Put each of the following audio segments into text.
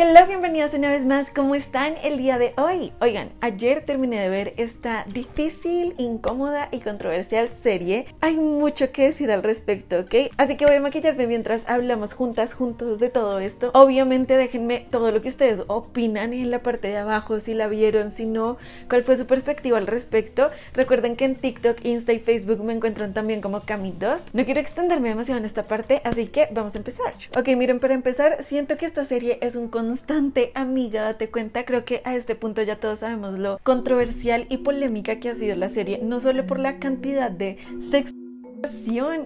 ¡Hola! bienvenidos una vez más. ¿Cómo están el día de hoy? Oigan, ayer terminé de ver esta difícil, incómoda y controversial serie. Hay mucho que decir al respecto, ¿ok? Así que voy a maquillarme mientras hablamos juntas, juntos de todo esto. Obviamente déjenme todo lo que ustedes opinan en la parte de abajo, si la vieron, si no, cuál fue su perspectiva al respecto. Recuerden que en TikTok, Insta y Facebook me encuentran también como Dust. No quiero extenderme demasiado en esta parte, así que vamos a empezar. Ok, miren, para empezar, siento que esta serie es un constante amiga, date cuenta, creo que a este punto ya todos sabemos lo controversial y polémica que ha sido la serie, no solo por la cantidad de sexo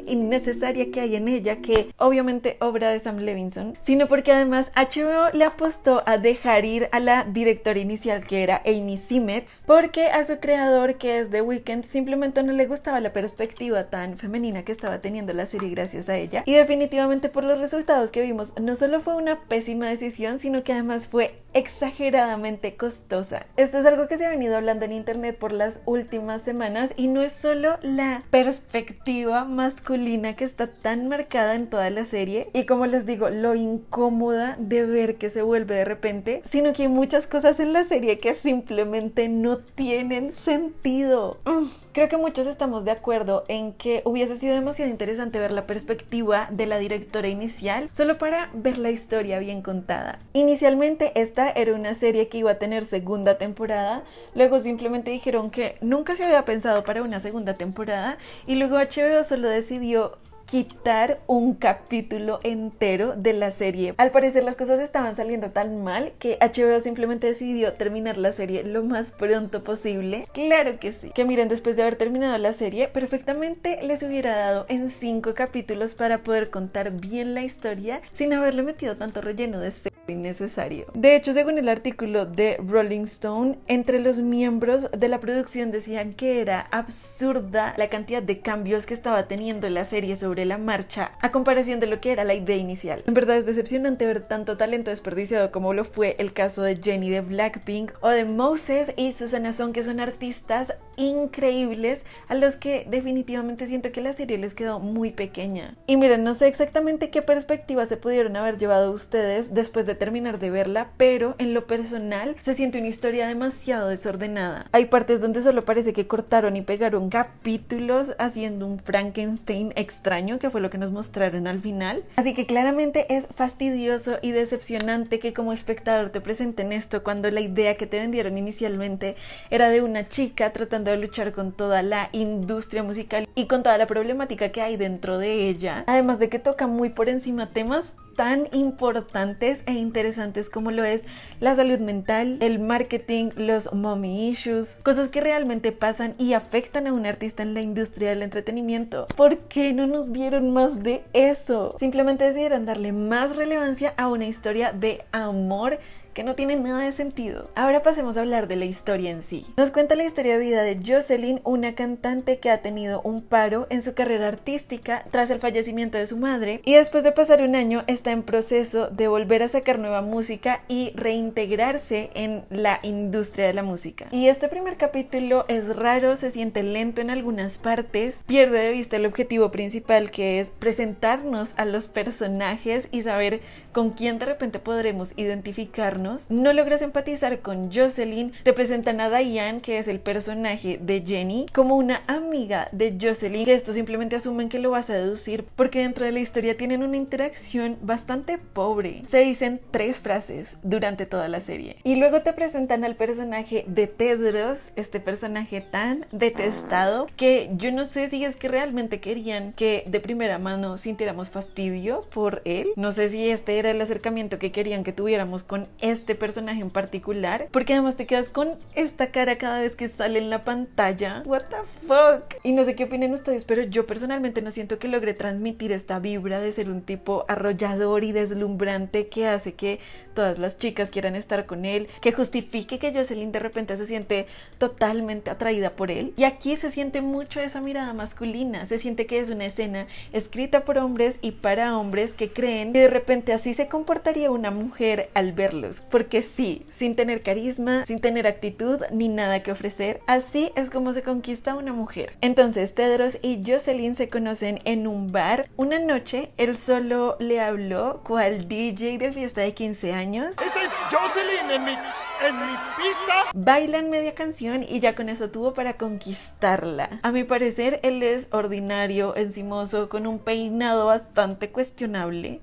innecesaria que hay en ella que obviamente obra de Sam Levinson, sino porque además HBO le apostó a dejar ir a la directora inicial que era Amy Simmetz porque a su creador que es The Weeknd simplemente no le gustaba la perspectiva tan femenina que estaba teniendo la serie gracias a ella y definitivamente por los resultados que vimos no solo fue una pésima decisión sino que además fue exageradamente costosa. Esto es algo que se ha venido hablando en internet por las últimas semanas y no es solo la perspectiva masculina que está tan marcada en toda la serie y como les digo, lo incómoda de ver que se vuelve de repente, sino que hay muchas cosas en la serie que simplemente no tienen sentido. Mm. Creo que muchos estamos de acuerdo en que hubiese sido demasiado interesante ver la perspectiva de la directora inicial solo para ver la historia bien contada. Inicialmente esta era una serie que iba a tener segunda temporada, luego simplemente dijeron que nunca se había pensado para una segunda temporada y luego HBO HBO solo decidió quitar un capítulo entero de la serie. Al parecer las cosas estaban saliendo tan mal que HBO simplemente decidió terminar la serie lo más pronto posible. Claro que sí. Que miren, después de haber terminado la serie, perfectamente les hubiera dado en cinco capítulos para poder contar bien la historia sin haberle metido tanto relleno de serie necesario De hecho, según el artículo de Rolling Stone, entre los miembros de la producción decían que era absurda la cantidad de cambios que estaba teniendo la serie sobre la marcha a comparación de lo que era la idea inicial. En verdad es decepcionante ver tanto talento desperdiciado como lo fue el caso de Jenny de Blackpink o de Moses y Susana Son, que son artistas increíbles a los que definitivamente siento que la serie les quedó muy pequeña. Y miren, no sé exactamente qué perspectiva se pudieron haber llevado ustedes después de terminar de verla, pero en lo personal se siente una historia demasiado desordenada. Hay partes donde solo parece que cortaron y pegaron capítulos haciendo un Frankenstein extraño, que fue lo que nos mostraron al final. Así que claramente es fastidioso y decepcionante que como espectador te presenten esto cuando la idea que te vendieron inicialmente era de una chica tratando luchar con toda la industria musical y con toda la problemática que hay dentro de ella. Además de que toca muy por encima temas tan importantes e interesantes como lo es la salud mental, el marketing, los mommy issues, cosas que realmente pasan y afectan a un artista en la industria del entretenimiento. ¿Por qué no nos dieron más de eso? Simplemente decidieron darle más relevancia a una historia de amor que no tiene nada de sentido. Ahora pasemos a hablar de la historia en sí. Nos cuenta la historia de vida de Jocelyn, una cantante que ha tenido un paro en su carrera artística tras el fallecimiento de su madre y después de pasar un año está en proceso de volver a sacar nueva música y reintegrarse en la industria de la música. Y este primer capítulo es raro, se siente lento en algunas partes, pierde de vista el objetivo principal que es presentarnos a los personajes y saber con quién de repente podremos identificarnos no logras empatizar con Jocelyn, te presentan a Diane, que es el personaje de Jenny, como una amiga de Jocelyn, que esto simplemente asumen que lo vas a deducir porque dentro de la historia tienen una interacción bastante pobre. Se dicen tres frases durante toda la serie. Y luego te presentan al personaje de Tedros, este personaje tan detestado que yo no sé si es que realmente querían que de primera mano sintiéramos fastidio por él. No sé si este era el acercamiento que querían que tuviéramos con él este personaje en particular, porque además te quedas con esta cara cada vez que sale en la pantalla. What the fuck? Y no sé qué opinen ustedes, pero yo personalmente no siento que logre transmitir esta vibra de ser un tipo arrollador y deslumbrante que hace que todas las chicas quieran estar con él, que justifique que Jocelyn de repente se siente totalmente atraída por él. Y aquí se siente mucho esa mirada masculina, se siente que es una escena escrita por hombres y para hombres que creen que de repente así se comportaría una mujer al verlos, porque sí, sin tener carisma, sin tener actitud ni nada que ofrecer, así es como se conquista una mujer. Entonces Tedros y Jocelyn se conocen en un bar. Una noche él solo le habló cual DJ de fiesta de 15 años. Esa es Jocelyn en mi en mi pista. Bailan media canción y ya con eso tuvo para conquistarla. A mi parecer, él es ordinario, encimoso, con un peinado bastante cuestionable.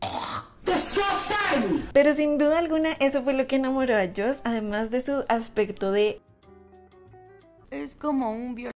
Pero sin duda alguna eso fue lo que enamoró a Joss, además de su aspecto de... Es como un violador.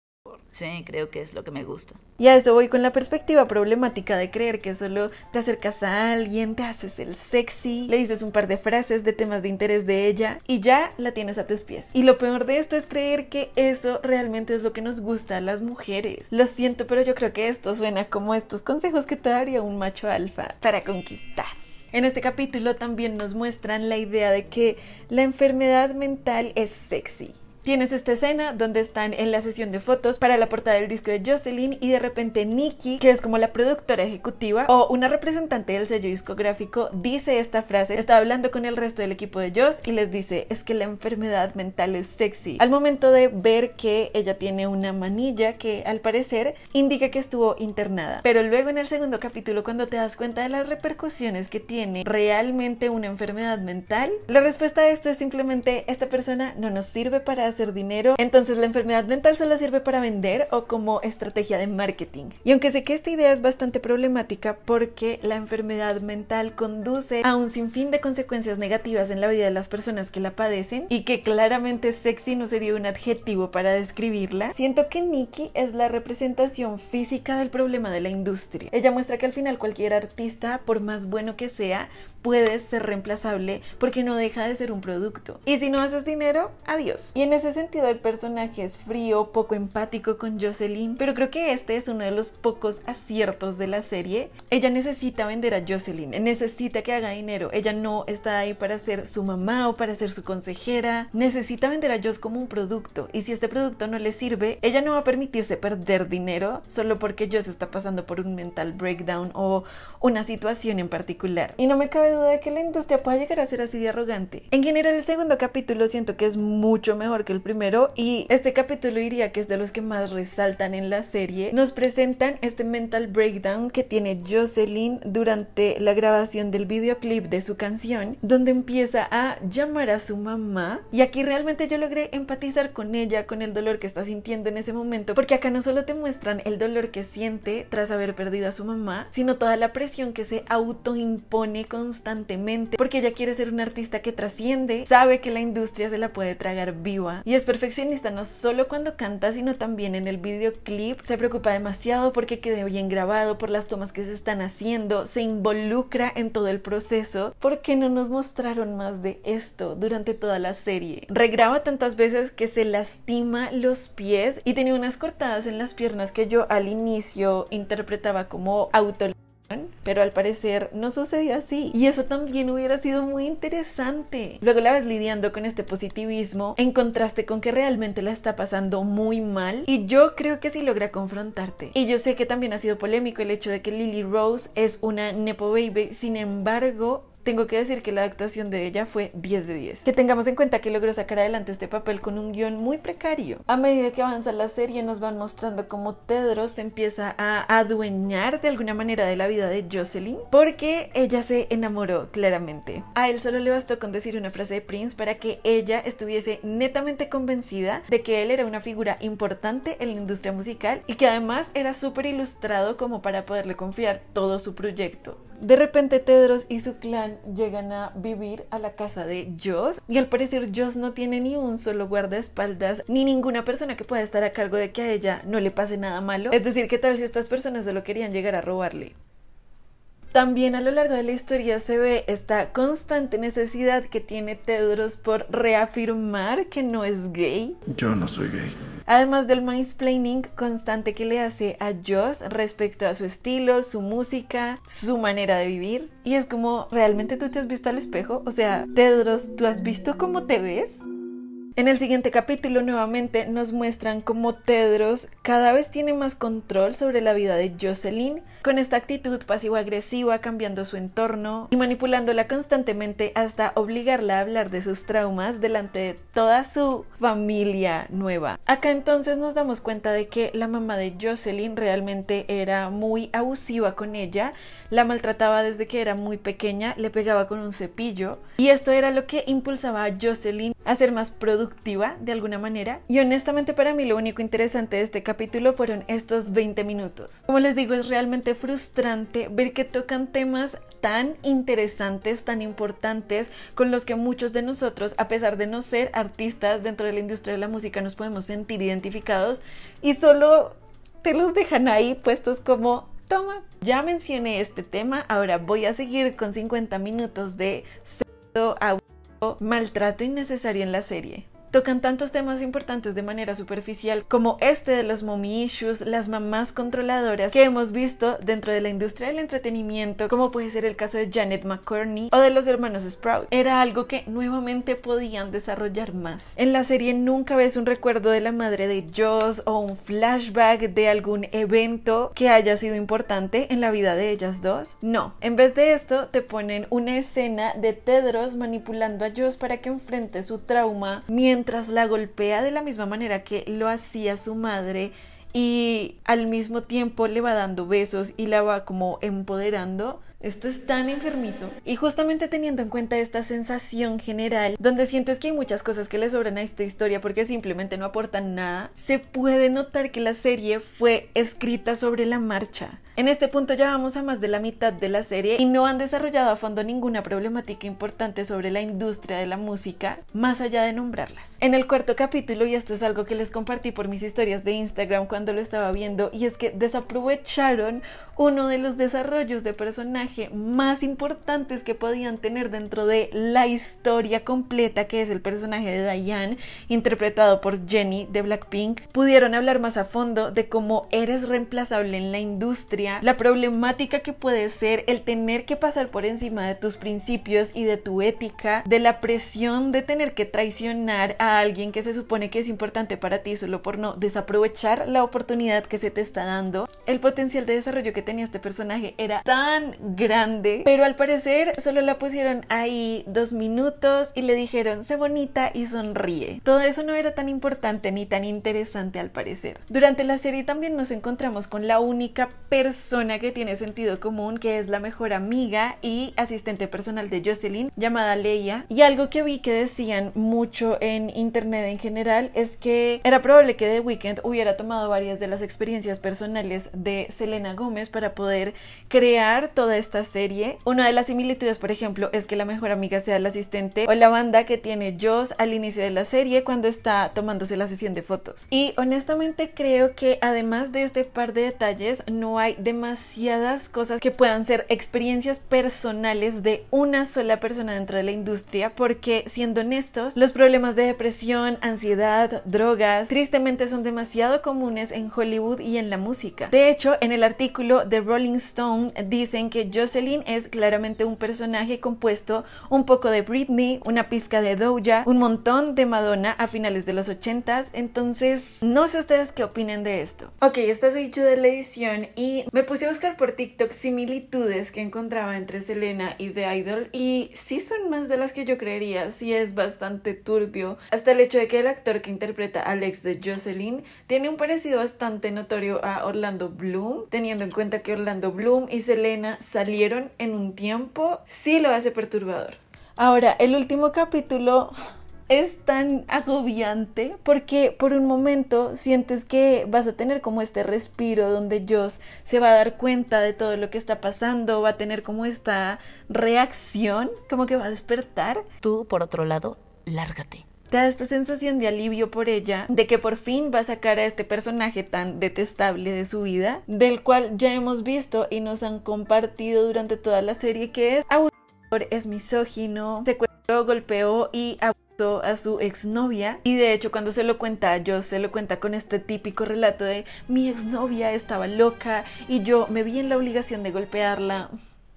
Sí, creo que es lo que me gusta. Y a eso voy con la perspectiva problemática de creer que solo te acercas a alguien, te haces el sexy, le dices un par de frases de temas de interés de ella y ya la tienes a tus pies. Y lo peor de esto es creer que eso realmente es lo que nos gusta a las mujeres. Lo siento, pero yo creo que esto suena como estos consejos que te daría un macho alfa para conquistar. En este capítulo también nos muestran la idea de que la enfermedad mental es sexy Tienes esta escena donde están en la sesión de fotos para la portada del disco de Jocelyn y de repente Nikki, que es como la productora ejecutiva o una representante del sello discográfico, dice esta frase, está hablando con el resto del equipo de Joss y les dice, es que la enfermedad mental es sexy. Al momento de ver que ella tiene una manilla que al parecer indica que estuvo internada. Pero luego en el segundo capítulo, cuando te das cuenta de las repercusiones que tiene realmente una enfermedad mental, la respuesta a esto es simplemente, esta persona no nos sirve para hacer dinero. Entonces la enfermedad mental solo sirve para vender o como estrategia de marketing. Y aunque sé que esta idea es bastante problemática porque la enfermedad mental conduce a un sinfín de consecuencias negativas en la vida de las personas que la padecen y que claramente sexy no sería un adjetivo para describirla, siento que Nikki es la representación física del problema de la industria. Ella muestra que al final cualquier artista, por más bueno que sea, puedes ser reemplazable porque no deja de ser un producto. Y si no haces dinero, adiós. Y en ese sentido el personaje es frío, poco empático con Jocelyn, pero creo que este es uno de los pocos aciertos de la serie. Ella necesita vender a Jocelyn, necesita que haga dinero, ella no está ahí para ser su mamá o para ser su consejera, necesita vender a Joss como un producto y si este producto no le sirve, ella no va a permitirse perder dinero solo porque Joss está pasando por un mental breakdown o una situación en particular. Y no me cabe duda de que la industria pueda llegar a ser así de arrogante. En general, el segundo capítulo siento que es mucho mejor que el primero y este capítulo diría que es de los que más resaltan en la serie. Nos presentan este mental breakdown que tiene Jocelyn durante la grabación del videoclip de su canción, donde empieza a llamar a su mamá y aquí realmente yo logré empatizar con ella, con el dolor que está sintiendo en ese momento, porque acá no solo te muestran el dolor que siente tras haber perdido a su mamá, sino toda la presión que se autoimpone constantemente porque ella quiere ser una artista que trasciende, sabe que la industria se la puede tragar viva y es perfeccionista no solo cuando canta, sino también en el videoclip. Se preocupa demasiado porque quede bien grabado, por las tomas que se están haciendo, se involucra en todo el proceso. porque no nos mostraron más de esto durante toda la serie? Regraba tantas veces que se lastima los pies y tenía unas cortadas en las piernas que yo al inicio interpretaba como auto pero al parecer no sucedió así. Y eso también hubiera sido muy interesante. Luego la ves lidiando con este positivismo en contraste con que realmente la está pasando muy mal. Y yo creo que sí logra confrontarte. Y yo sé que también ha sido polémico el hecho de que Lily Rose es una Nepo Baby, sin embargo, tengo que decir que la actuación de ella fue 10 de 10. Que tengamos en cuenta que logró sacar adelante este papel con un guión muy precario. A medida que avanza la serie nos van mostrando cómo Tedros se empieza a adueñar de alguna manera de la vida de Jocelyn porque ella se enamoró claramente. A él solo le bastó con decir una frase de Prince para que ella estuviese netamente convencida de que él era una figura importante en la industria musical y que además era súper ilustrado como para poderle confiar todo su proyecto. De repente Tedros y su clan llegan a vivir a la casa de Joss y al parecer Joss no tiene ni un solo guardaespaldas ni ninguna persona que pueda estar a cargo de que a ella no le pase nada malo. Es decir, que tal si estas personas solo querían llegar a robarle? También a lo largo de la historia se ve esta constante necesidad que tiene Tedros por reafirmar que no es gay. Yo no soy gay. Además del mansplaining constante que le hace a Joss respecto a su estilo, su música, su manera de vivir. Y es como, ¿realmente tú te has visto al espejo? O sea, Tedros, ¿tú has visto cómo te ves? En el siguiente capítulo nuevamente nos muestran cómo Tedros cada vez tiene más control sobre la vida de Jocelyn, con esta actitud pasivo-agresiva cambiando su entorno y manipulándola constantemente hasta obligarla a hablar de sus traumas delante de toda su familia nueva. Acá entonces nos damos cuenta de que la mamá de Jocelyn realmente era muy abusiva con ella, la maltrataba desde que era muy pequeña, le pegaba con un cepillo y esto era lo que impulsaba a Jocelyn ser más productiva de alguna manera. Y honestamente para mí lo único interesante de este capítulo fueron estos 20 minutos. Como les digo, es realmente frustrante ver que tocan temas tan interesantes, tan importantes, con los que muchos de nosotros, a pesar de no ser artistas dentro de la industria de la música, nos podemos sentir identificados y solo te los dejan ahí puestos como toma. Ya mencioné este tema, ahora voy a seguir con 50 minutos de a maltrato innecesario en la serie tocan tantos temas importantes de manera superficial como este de los mommy issues, las mamás controladoras que hemos visto dentro de la industria del entretenimiento, como puede ser el caso de Janet McCurney o de los hermanos Sprout. Era algo que nuevamente podían desarrollar más. En la serie nunca ves un recuerdo de la madre de Joss o un flashback de algún evento que haya sido importante en la vida de ellas dos. No, en vez de esto te ponen una escena de Tedros manipulando a Joss para que enfrente su trauma mientras mientras la golpea de la misma manera que lo hacía su madre y al mismo tiempo le va dando besos y la va como empoderando. Esto es tan enfermizo. Y justamente teniendo en cuenta esta sensación general, donde sientes que hay muchas cosas que le sobran a esta historia porque simplemente no aportan nada, se puede notar que la serie fue escrita sobre la marcha. En este punto ya vamos a más de la mitad de la serie y no han desarrollado a fondo ninguna problemática importante sobre la industria de la música, más allá de nombrarlas. En el cuarto capítulo, y esto es algo que les compartí por mis historias de Instagram cuando lo estaba viendo, y es que desaprovecharon uno de los desarrollos de personaje más importantes que podían tener dentro de la historia completa, que es el personaje de Diane, interpretado por Jenny de Blackpink. Pudieron hablar más a fondo de cómo eres reemplazable en la industria la problemática que puede ser el tener que pasar por encima de tus principios y de tu ética, de la presión de tener que traicionar a alguien que se supone que es importante para ti solo por no desaprovechar la oportunidad que se te está dando. El potencial de desarrollo que tenía este personaje era tan grande, pero al parecer solo la pusieron ahí dos minutos y le dijeron, sé bonita y sonríe. Todo eso no era tan importante ni tan interesante al parecer. Durante la serie también nos encontramos con la única persona persona que tiene sentido común, que es la mejor amiga y asistente personal de Jocelyn, llamada Leia. Y algo que vi que decían mucho en internet en general es que era probable que The Weeknd hubiera tomado varias de las experiencias personales de Selena Gómez para poder crear toda esta serie. Una de las similitudes, por ejemplo, es que la mejor amiga sea la asistente o la banda que tiene Joss al inicio de la serie cuando está tomándose la sesión de fotos. Y honestamente creo que además de este par de detalles, no hay demasiadas cosas que puedan ser experiencias personales de una sola persona dentro de la industria porque siendo honestos, los problemas de depresión, ansiedad, drogas, tristemente son demasiado comunes en Hollywood y en la música. De hecho, en el artículo de Rolling Stone dicen que Jocelyn es claramente un personaje compuesto un poco de Britney, una pizca de Doja, un montón de Madonna a finales de los 80s, entonces no sé ustedes qué opinen de esto. Ok, esta es de la edición y me puse a buscar por TikTok similitudes que encontraba entre Selena y The Idol y sí son más de las que yo creería, sí es bastante turbio. Hasta el hecho de que el actor que interpreta a Alex de Jocelyn tiene un parecido bastante notorio a Orlando Bloom, teniendo en cuenta que Orlando Bloom y Selena salieron en un tiempo, sí lo hace perturbador. Ahora, el último capítulo es tan agobiante porque por un momento sientes que vas a tener como este respiro donde Joss se va a dar cuenta de todo lo que está pasando, va a tener como esta reacción, como que va a despertar. Tú, por otro lado, lárgate Te da esta sensación de alivio por ella, de que por fin va a sacar a este personaje tan detestable de su vida, del cual ya hemos visto y nos han compartido durante toda la serie que es abusador, es misógino, secuestró, golpeó y a su exnovia y de hecho cuando se lo cuenta yo se lo cuenta con este típico relato de mi exnovia estaba loca y yo me vi en la obligación de golpearla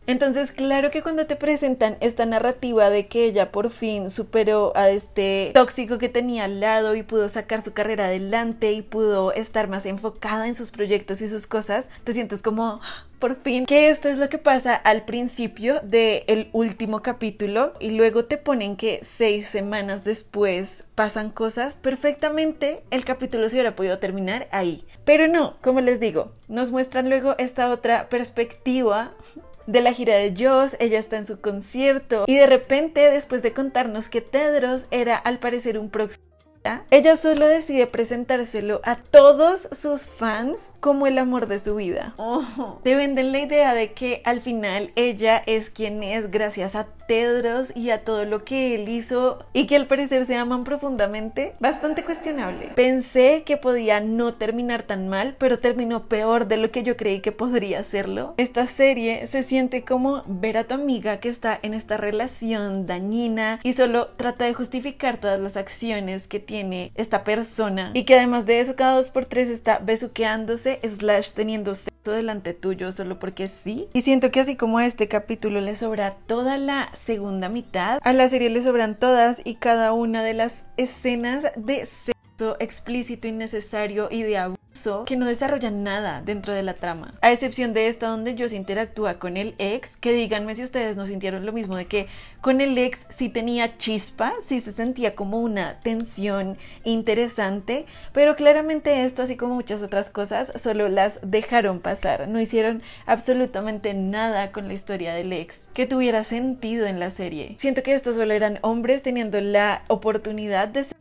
entonces, claro que cuando te presentan esta narrativa de que ella por fin superó a este tóxico que tenía al lado y pudo sacar su carrera adelante y pudo estar más enfocada en sus proyectos y sus cosas, te sientes como ah, por fin. Que esto es lo que pasa al principio del último capítulo y luego te ponen que seis semanas después pasan cosas. Perfectamente el capítulo se hubiera podido terminar ahí. Pero no, como les digo, nos muestran luego esta otra perspectiva de la gira de Joss, ella está en su concierto y de repente después de contarnos que Tedros era al parecer un próximo ella solo decide presentárselo a todos sus fans como el amor de su vida. Oh. te venden la idea de que al final ella es quien es gracias a Tedros y a todo lo que él hizo y que al parecer se aman profundamente, bastante cuestionable. Pensé que podía no terminar tan mal, pero terminó peor de lo que yo creí que podría hacerlo. Esta serie se siente como ver a tu amiga que está en esta relación dañina y solo trata de justificar todas las acciones que tiene esta persona y que además de eso cada dos por tres está besuqueándose slash teniendo sexo delante tuyo solo porque sí. Y siento que así como a este capítulo le sobra toda la segunda mitad, a la serie le sobran todas y cada una de las escenas de sexo explícito, innecesario y de abuso que no desarrolla nada dentro de la trama. A excepción de esta donde Joss interactúa con el ex, que díganme si ustedes no sintieron lo mismo de que con el ex sí tenía chispa, sí se sentía como una tensión interesante, pero claramente esto, así como muchas otras cosas, solo las dejaron pasar, no hicieron absolutamente nada con la historia del ex que tuviera sentido en la serie. Siento que estos solo eran hombres teniendo la oportunidad de ser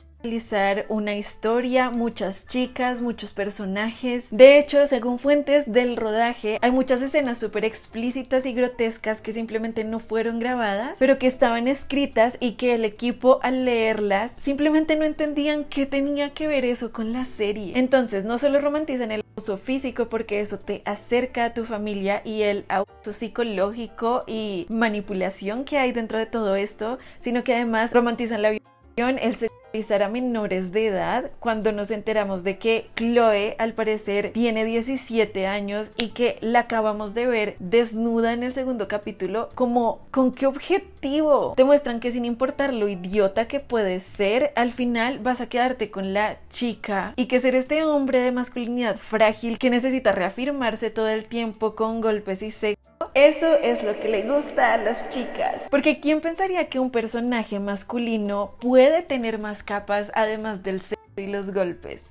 una historia, muchas chicas, muchos personajes. De hecho, según fuentes del rodaje, hay muchas escenas súper explícitas y grotescas que simplemente no fueron grabadas, pero que estaban escritas y que el equipo al leerlas simplemente no entendían qué tenía que ver eso con la serie. Entonces, no solo romantizan el abuso físico porque eso te acerca a tu familia y el abuso psicológico y manipulación que hay dentro de todo esto, sino que además romantizan la vida el sexualizar a menores de edad cuando nos enteramos de que Chloe al parecer tiene 17 años y que la acabamos de ver desnuda en el segundo capítulo como con qué objetivo te muestran que sin importar lo idiota que puedes ser al final vas a quedarte con la chica y que ser este hombre de masculinidad frágil que necesita reafirmarse todo el tiempo con golpes y sexo eso es lo que le gusta a las chicas. Porque ¿quién pensaría que un personaje masculino puede tener más capas además del sexo y los golpes?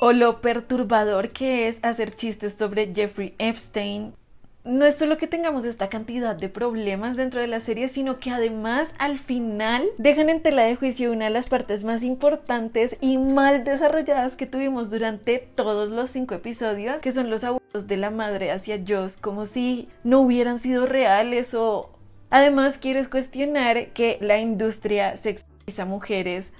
O lo perturbador que es hacer chistes sobre Jeffrey Epstein, no es solo que tengamos esta cantidad de problemas dentro de la serie, sino que además al final dejan en tela de juicio una de las partes más importantes y mal desarrolladas que tuvimos durante todos los cinco episodios, que son los abusos de la madre hacia Joss, como si no hubieran sido reales o... Además, quieres cuestionar que la industria sexualiza mujeres,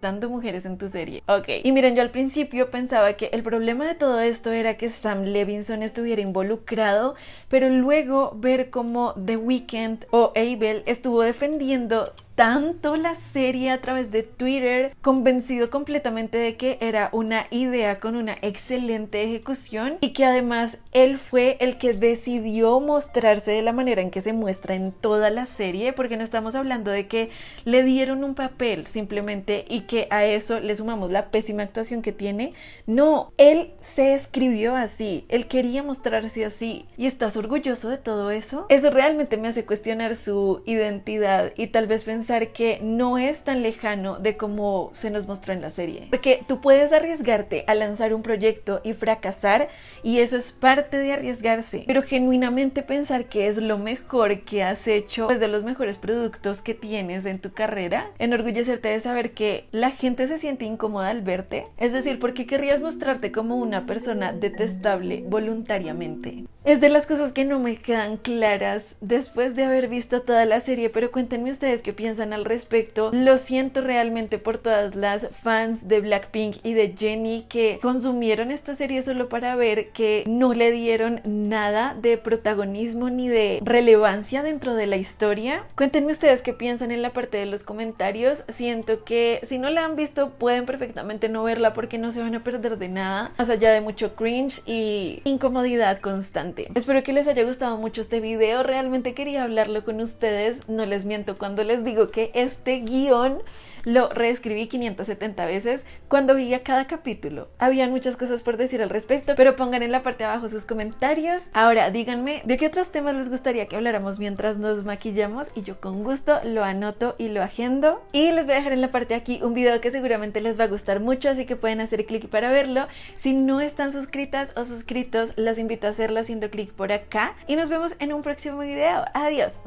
tanto mujeres en tu serie. Ok. Y miren, yo al principio pensaba que el problema de todo esto era que Sam Levinson estuviera involucrado, pero luego ver cómo The Weeknd o Abel estuvo defendiendo tanto la serie a través de Twitter, convencido completamente de que era una idea con una excelente ejecución y que además él fue el que decidió mostrarse de la manera en que se muestra en toda la serie, porque no estamos hablando de que le dieron un papel simplemente y que a eso le sumamos la pésima actuación que tiene. No, él se escribió así, él quería mostrarse así y estás orgulloso de todo eso. Eso realmente me hace cuestionar su identidad y tal vez pensar que no es tan lejano de como se nos mostró en la serie. Porque tú puedes arriesgarte a lanzar un proyecto y fracasar y eso es parte de arriesgarse. Pero genuinamente pensar que es lo mejor que has hecho, pues de los mejores productos que tienes en tu carrera, enorgullecerte de saber que la gente se siente incómoda al verte. Es decir, porque querrías mostrarte como una persona detestable voluntariamente? Es de las cosas que no me quedan claras después de haber visto toda la serie, pero cuéntenme ustedes qué piensan al respecto. Lo siento realmente por todas las fans de Blackpink y de Jennie que consumieron esta serie solo para ver que no le dieron nada de protagonismo ni de relevancia dentro de la historia. Cuéntenme ustedes qué piensan en la parte de los comentarios. Siento que si no la han visto pueden perfectamente no verla porque no se van a perder de nada, más allá de mucho cringe y incomodidad constante. Espero que les haya gustado mucho este video, realmente quería hablarlo con ustedes, no les miento cuando les digo que este guión lo reescribí 570 veces cuando veía cada capítulo. Habían muchas cosas por decir al respecto, pero pongan en la parte de abajo sus comentarios. Ahora díganme de qué otros temas les gustaría que habláramos mientras nos maquillamos y yo con gusto lo anoto y lo agendo. Y les voy a dejar en la parte aquí un video que seguramente les va a gustar mucho, así que pueden hacer clic para verlo. Si no están suscritas o suscritos, las invito a hacerlo haciendo clic por acá y nos vemos en un próximo video. Adiós.